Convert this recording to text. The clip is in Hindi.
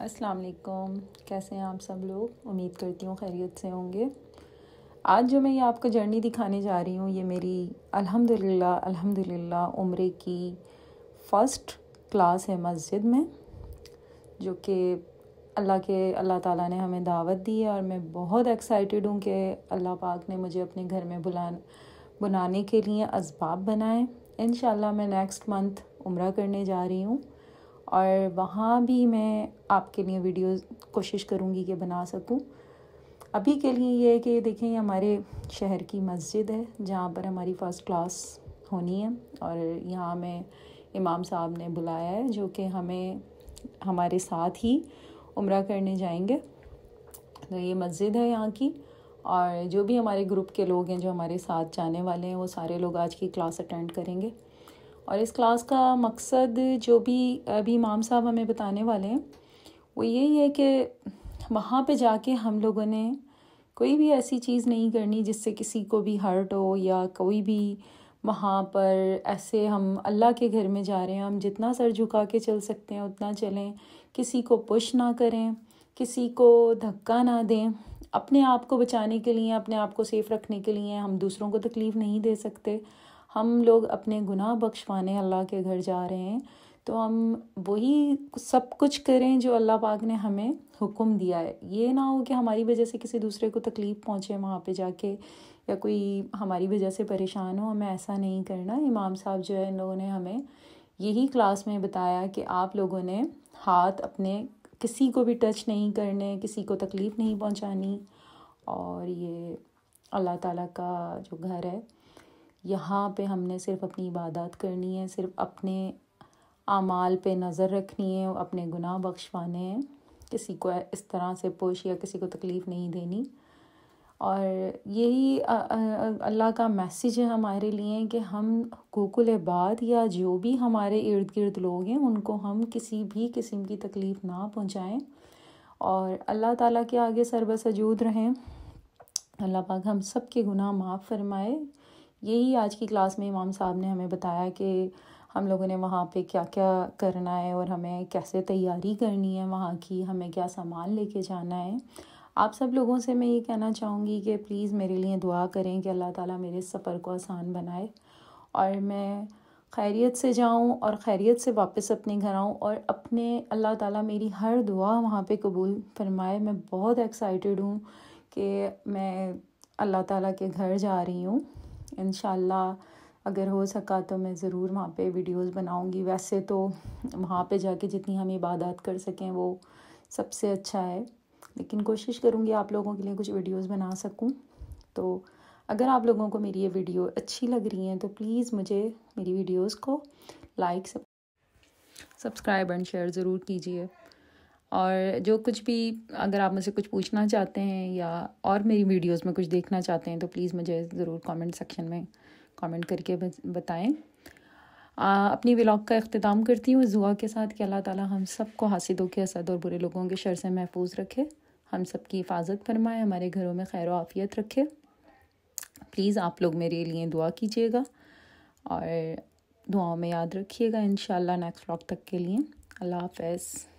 अस्सलाम वालेकुम कैसे हैं आप सब लोग उम्मीद करती हूँ खैरियत से होंगे आज जो मैं ये आपको जर्नी दिखाने जा रही हूँ ये मेरी अल्हम्दुलिल्लाह अल्हम्दुलिल्लाह उम्र की फ़र्स्ट क्लास है मस्जिद में जो कि अल्लाह के अल्लाह ताला ने हमें दावत दी है और मैं बहुत एक्साइटेड हूँ कि अल्लाह पाक ने मुझे अपने घर में बुला बुलाने के लिए इसबाब बनाए इन मैं नेक्स्ट मंथ उम्र करने जा रही हूँ और वहाँ भी मैं आपके लिए वीडियो कोशिश करूँगी कि बना सकूँ अभी के लिए ये है कि देखें हमारे शहर की मस्जिद है जहाँ पर हमारी फ़र्स्ट क्लास होनी है और यहाँ मैं इमाम साहब ने बुलाया है जो कि हमें हमारे साथ ही उम्र करने जाएंगे तो ये मस्जिद है यहाँ की और जो भी हमारे ग्रुप के लोग हैं जो हमारे साथ जाने वाले हैं वो सारे लोग आज की क्लास अटेंड करेंगे और इस क्लास का मकसद जो भी अभी इमाम साहब हमें बताने वाले हैं वो यही है कि वहाँ पे जाके हम लोगों ने कोई भी ऐसी चीज़ नहीं करनी जिससे किसी को भी हर्ट हो या कोई भी वहाँ पर ऐसे हम अल्लाह के घर में जा रहे हैं हम जितना सर झुका के चल सकते हैं उतना चलें किसी को पुश ना करें किसी को धक्का ना दें अपने आप को बचाने के लिए अपने आप को सेफ़ रखने के लिए हम दूसरों को तकलीफ़ नहीं दे सकते हम लोग अपने गुनाह बख्शवाने अल्लाह के घर जा रहे हैं तो हम वही सब कुछ करें जो अल्लाह पाक ने हमें हुक्म दिया है ये ना हो कि हमारी वजह से किसी दूसरे को तकलीफ़ पहुँचे वहाँ पे जाके या कोई हमारी वजह से परेशान हो हमें ऐसा नहीं करना इमाम साहब जो है इन लोगों ने हमें यही क्लास में बताया कि आप लोगों ने हाथ अपने किसी को भी टच नहीं करने किसी को तकलीफ़ नहीं पहुँचानी और ये अल्लाह ताला का जो घर है यहाँ पे हमने सिर्फ अपनी इबादत करनी है सिर्फ अपने आमाल पे नज़र रखनी है अपने गुनाह बख्शवाने हैं किसी को इस तरह से पुश या किसी को तकलीफ़ नहीं देनी और यही अल्लाह का मैसेज है हमारे लिए कि हम गोकुल बाद या जो भी हमारे इर्द गिर्द लोग हैं उनको हम किसी भी किस्म की तकलीफ़ ना पहुँचाएँ और अल्लाह ताला के आगे सरबसजूद रहें अल्लाह पाक हम सब के गुनाह माफ़ फरमाए यही आज की क्लास में इमाम साहब ने हमें बताया कि हम लोगों ने वहाँ पे क्या क्या करना है और हमें कैसे तैयारी करनी है वहाँ की हमें क्या सामान लेके जाना है आप सब लोगों से मैं ये कहना चाहूँगी कि प्लीज़ मेरे लिए दुआ करें कि अल्लाह ताला मेरे सफ़र को आसान बनाए और मैं खैरियत से जाऊँ और खैरियत से वापस अपने घर आऊँ और अपने अल्लाह ताला मेरी हर दुआ वहाँ पे कबूल फरमाए मैं बहुत एक्साइटेड हूँ कि मैं अल्लाह ताला के घर जा रही हूँ इन अगर हो सका तो मैं ज़रूर वहाँ पे वीडियोस बनाऊँगी वैसे तो वहाँ पे जाके जितनी हम इबादत कर सकें वो सबसे अच्छा है लेकिन कोशिश करूँगी आप लोगों के लिए कुछ वीडियोस बना सकूँ तो अगर आप लोगों को मेरी ये वीडियो अच्छी लग रही है तो प्लीज़ मुझे मेरी वीडियोस को लाइक सब्सक्राइब एंड शेयर ज़रूर कीजिए और जो कुछ भी अगर आप मुझसे कुछ पूछना चाहते हैं या और मेरी वीडियोस में कुछ देखना चाहते हैं तो प्लीज़ मुझे ज़रूर कमेंट सेक्शन में कमेंट करके बताएं आ, अपनी व्लॉग का अख्ताम करती हूँ दुआ के साथ कि अल्लाह ताला हम सबको हासिदों के असद और बुरे लोगों के शर से महफूज रखे हम सब की हिफाजत फरमाए हमारे घरों में खैर आफियत रखे प्लीज़ आप लोग मेरे लिए दुआ कीजिएगा और दुआओं में याद रखिएगा इन नेक्स्ट व्लॉग तक के लिए अल्लाह हाफ